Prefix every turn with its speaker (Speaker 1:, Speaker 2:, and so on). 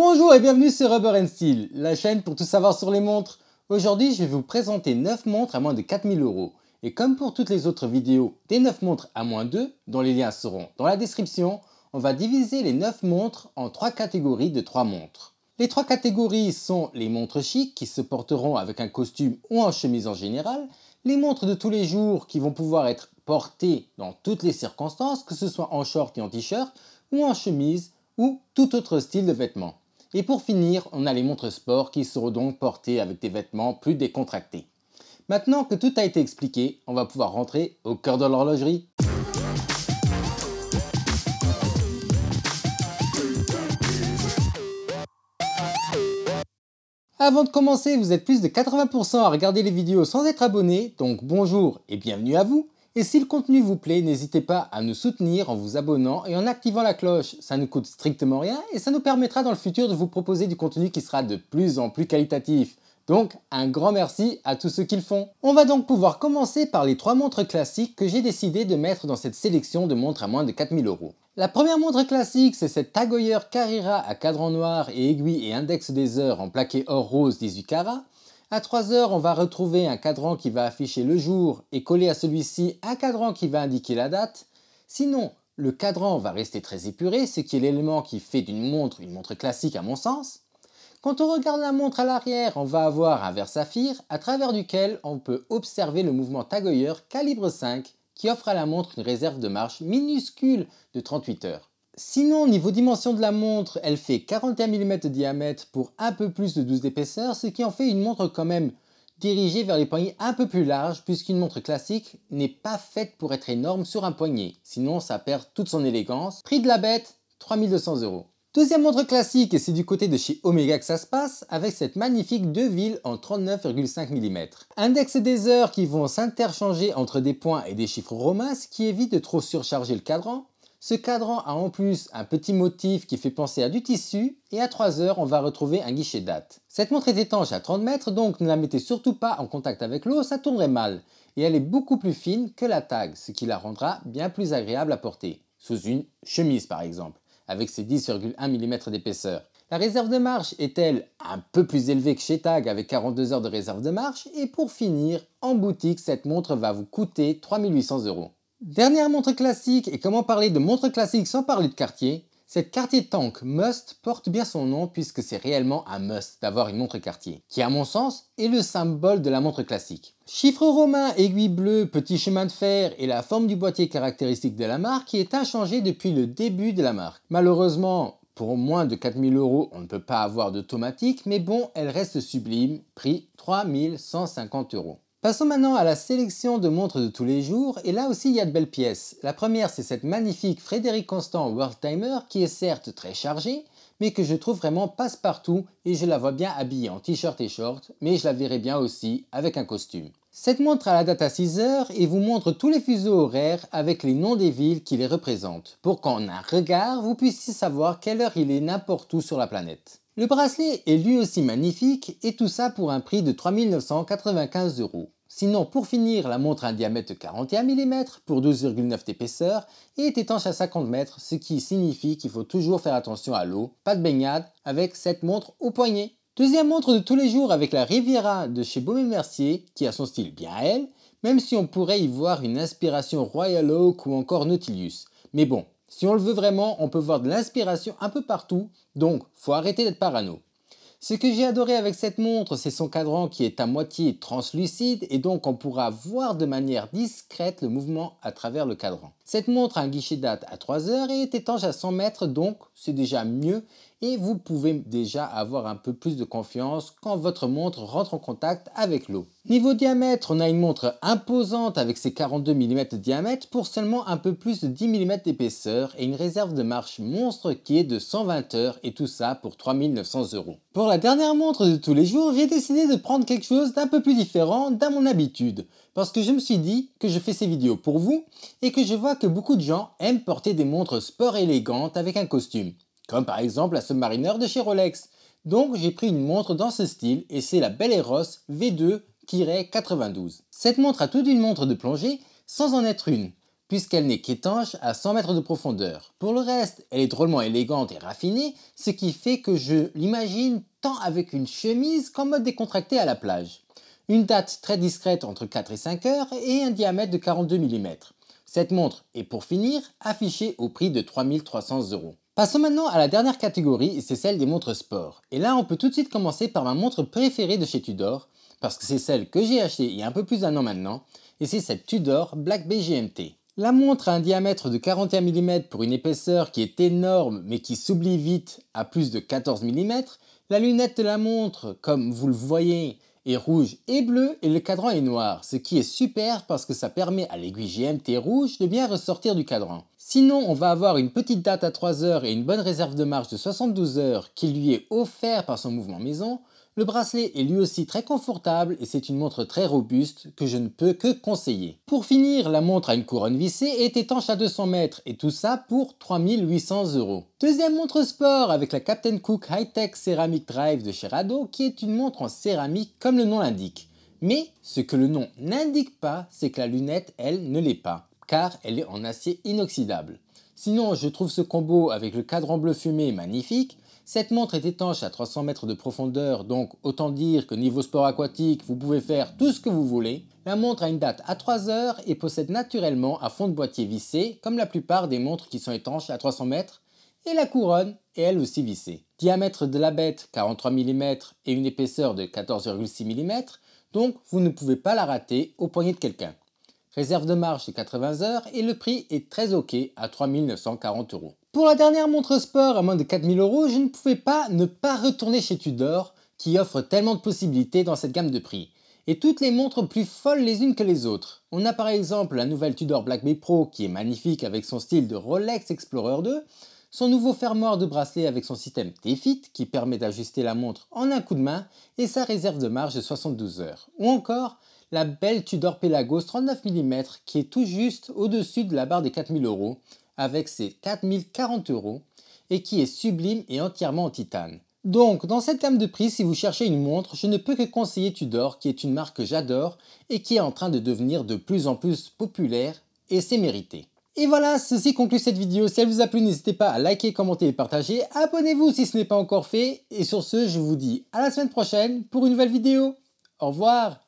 Speaker 1: Bonjour et bienvenue sur Rubber and Steel, la chaîne pour tout savoir sur les montres. Aujourd'hui, je vais vous présenter 9 montres à moins de 4000 euros. Et comme pour toutes les autres vidéos des 9 montres à moins 2, dont les liens seront dans la description, on va diviser les 9 montres en 3 catégories de 3 montres. Les 3 catégories sont les montres chic qui se porteront avec un costume ou en chemise en général, les montres de tous les jours qui vont pouvoir être portées dans toutes les circonstances, que ce soit en short et en t-shirt, ou en chemise, ou tout autre style de vêtements. Et pour finir, on a les montres sport qui seront donc portées avec des vêtements plus décontractés. Maintenant que tout a été expliqué, on va pouvoir rentrer au cœur de l'horlogerie. Avant de commencer, vous êtes plus de 80% à regarder les vidéos sans être abonné, donc bonjour et bienvenue à vous. Et si le contenu vous plaît, n'hésitez pas à nous soutenir en vous abonnant et en activant la cloche. Ça ne coûte strictement rien et ça nous permettra dans le futur de vous proposer du contenu qui sera de plus en plus qualitatif. Donc un grand merci à tous ceux qui le font. On va donc pouvoir commencer par les trois montres classiques que j'ai décidé de mettre dans cette sélection de montres à moins de 4000 euros. La première montre classique, c'est cette Tagoyer Carrera à cadran noir et aiguille et index des heures en plaqué or rose 18 carats à 3 heures, on va retrouver un cadran qui va afficher le jour et coller à celui-ci un cadran qui va indiquer la date. Sinon, le cadran va rester très épuré, ce qui est l'élément qui fait d'une montre une montre classique à mon sens. Quand on regarde la montre à l'arrière, on va avoir un verre saphir à travers duquel on peut observer le mouvement tagoyeur calibre 5 qui offre à la montre une réserve de marche minuscule de 38 heures. Sinon, niveau dimension de la montre, elle fait 41 mm de diamètre pour un peu plus de 12 d'épaisseur, ce qui en fait une montre quand même dirigée vers les poignets un peu plus larges, puisqu'une montre classique n'est pas faite pour être énorme sur un poignet, sinon ça perd toute son élégance. Prix de la bête, 3200 euros. Deuxième montre classique, et c'est du côté de chez Omega que ça se passe, avec cette magnifique Deville en 39,5 mm. Index des heures qui vont s'interchanger entre des points et des chiffres romains, ce qui évite de trop surcharger le cadran. Ce cadran a en plus un petit motif qui fait penser à du tissu et à 3 heures on va retrouver un guichet date. Cette montre est étanche à 30 mètres donc ne la mettez surtout pas en contact avec l'eau, ça tournerait mal. Et elle est beaucoup plus fine que la tag, ce qui la rendra bien plus agréable à porter. Sous une chemise par exemple, avec ses 10,1 mm d'épaisseur. La réserve de marche est-elle un peu plus élevée que chez TAG avec 42 heures de réserve de marche Et pour finir, en boutique, cette montre va vous coûter 3800 euros. Dernière montre classique, et comment parler de montre classique sans parler de quartier, Cette quartier Tank Must porte bien son nom puisque c'est réellement un must d'avoir une montre quartier, qui à mon sens est le symbole de la montre classique. Chiffre romain, aiguille bleue, petit chemin de fer et la forme du boîtier caractéristique de la marque qui est inchangée depuis le début de la marque. Malheureusement, pour moins de 4000 euros, on ne peut pas avoir d'automatique, mais bon, elle reste sublime, prix 3150 euros. Passons maintenant à la sélection de montres de tous les jours, et là aussi il y a de belles pièces. La première c'est cette magnifique Frédéric Constant World Timer qui est certes très chargée, mais que je trouve vraiment passe-partout et je la vois bien habillée en t-shirt et short, mais je la verrai bien aussi avec un costume. Cette montre a la date à 6 heures et vous montre tous les fuseaux horaires avec les noms des villes qui les représentent, pour qu'en un regard vous puissiez savoir quelle heure il est n'importe où sur la planète. Le bracelet est lui aussi magnifique et tout ça pour un prix de 3995 euros. Sinon, pour finir, la montre a un diamètre de 41 mm pour 12,9 d'épaisseur et est étanche à 50 mètres, ce qui signifie qu'il faut toujours faire attention à l'eau, pas de baignade, avec cette montre au poignet. Deuxième montre de tous les jours avec la Riviera de chez Baume Mercier, qui a son style bien à elle, même si on pourrait y voir une inspiration Royal Oak ou encore Nautilus. Mais bon, si on le veut vraiment, on peut voir de l'inspiration un peu partout, donc faut arrêter d'être parano. Ce que j'ai adoré avec cette montre, c'est son cadran qui est à moitié translucide et donc on pourra voir de manière discrète le mouvement à travers le cadran. Cette montre a un guichet date à 3 heures et est étanche à 100 mètres, donc c'est déjà mieux et vous pouvez déjà avoir un peu plus de confiance quand votre montre rentre en contact avec l'eau. Niveau diamètre, on a une montre imposante avec ses 42 mm de diamètre pour seulement un peu plus de 10 mm d'épaisseur et une réserve de marche monstre qui est de 120 heures et tout ça pour 3900 euros. Pour la dernière montre de tous les jours, j'ai décidé de prendre quelque chose d'un peu plus différent d'à mon habitude parce que je me suis dit que je fais ces vidéos pour vous et que je vois que beaucoup de gens aiment porter des montres sport élégantes avec un costume, comme par exemple la Submariner de chez Rolex. Donc j'ai pris une montre dans ce style et c'est la Belle V2-92. Cette montre a tout d'une montre de plongée sans en être une, puisqu'elle n'est qu'étanche à 100 mètres de profondeur. Pour le reste, elle est drôlement élégante et raffinée, ce qui fait que je l'imagine tant avec une chemise qu'en mode décontracté à la plage une date très discrète entre 4 et 5 heures et un diamètre de 42 mm. Cette montre est pour finir affichée au prix de 3300 euros. Passons maintenant à la dernière catégorie, c'est celle des montres sport. Et là, on peut tout de suite commencer par ma montre préférée de chez Tudor, parce que c'est celle que j'ai achetée il y a un peu plus d'un an maintenant, et c'est cette Tudor Black GMT. La montre a un diamètre de 41 mm pour une épaisseur qui est énorme mais qui s'oublie vite à plus de 14 mm. La lunette de la montre, comme vous le voyez, est rouge et bleu et le cadran est noir, ce qui est super parce que ça permet à l'aiguille GMT rouge de bien ressortir du cadran. Sinon, on va avoir une petite date à 3 heures et une bonne réserve de marche de 72 heures qui lui est offert par son mouvement maison, le bracelet est lui aussi très confortable et c'est une montre très robuste que je ne peux que conseiller. Pour finir, la montre a une couronne vissée et est étanche à 200 mètres et tout ça pour 3800 euros. Deuxième montre sport avec la Captain Cook High Tech Ceramic Drive de chez qui est une montre en céramique comme le nom l'indique. Mais ce que le nom n'indique pas, c'est que la lunette, elle, ne l'est pas, car elle est en acier inoxydable. Sinon, je trouve ce combo avec le cadran bleu fumé magnifique, cette montre est étanche à 300 mètres de profondeur, donc autant dire que niveau sport aquatique, vous pouvez faire tout ce que vous voulez. La montre a une date à 3 heures et possède naturellement un fond de boîtier vissé, comme la plupart des montres qui sont étanches à 300 mètres, et la couronne est elle aussi vissée. Diamètre de la bête 43 mm et une épaisseur de 14,6 mm, donc vous ne pouvez pas la rater au poignet de quelqu'un réserve de marge de 80 heures et le prix est très ok à 3940 euros. Pour la dernière montre sport à moins de 4000 euros, je ne pouvais pas ne pas retourner chez Tudor qui offre tellement de possibilités dans cette gamme de prix. Et toutes les montres plus folles les unes que les autres. On a par exemple la nouvelle Tudor Black Bay Pro qui est magnifique avec son style de Rolex Explorer 2, son nouveau fermoir de bracelet avec son système T-Fit qui permet d'ajuster la montre en un coup de main et sa réserve de marge de 72 heures. Ou encore la belle Tudor Pelagos 39 mm qui est tout juste au-dessus de la barre des 4000 euros avec ses 4040 euros et qui est sublime et entièrement en titane. Donc, dans cette gamme de prix, si vous cherchez une montre, je ne peux que conseiller Tudor, qui est une marque que j'adore et qui est en train de devenir de plus en plus populaire, et c'est mérité. Et voilà, ceci conclut cette vidéo. Si elle vous a plu, n'hésitez pas à liker, commenter et partager. Abonnez-vous si ce n'est pas encore fait. Et sur ce, je vous dis à la semaine prochaine pour une nouvelle vidéo. Au revoir